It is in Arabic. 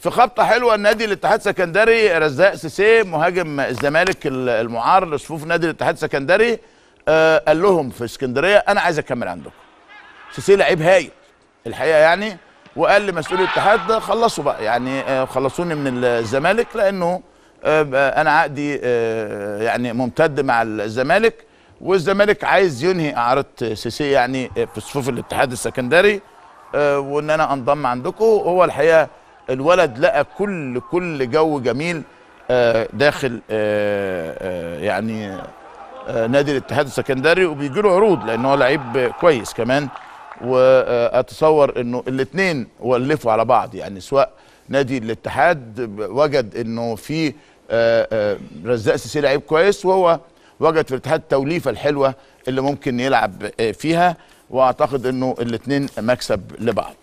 في خبطه حلوه النادي الاتحاد السكندري رزاق سيسي مهاجم الزمالك المعار لصفوف نادي الاتحاد السكندري آه، قال لهم في اسكندريه انا عايز اكمل عندكم سيسي لعيب هايل الحقيقه يعني وقال لمسؤول الاتحاد خلصوا بقى يعني آه، خلصوني من الزمالك لانه آه، انا عقدي يعني ممتد مع الزمالك والزمالك عايز ينهي اعاره سيسي يعني في صفوف الاتحاد السكندري وان انا انضم عندكم هو الحقيقه الولد لقى كل كل جو جميل آه، داخل آه، آه، يعني نادي الاتحاد السكندري وبيجي له عروض لان هو لعيب كويس كمان واتصور انه الاثنين ولفوا على بعض يعني سواء نادي الاتحاد وجد انه في رزاق سيسي لعيب كويس وهو وجد في الاتحاد التوليفه الحلوه اللي ممكن يلعب فيها واعتقد انه الاثنين مكسب لبعض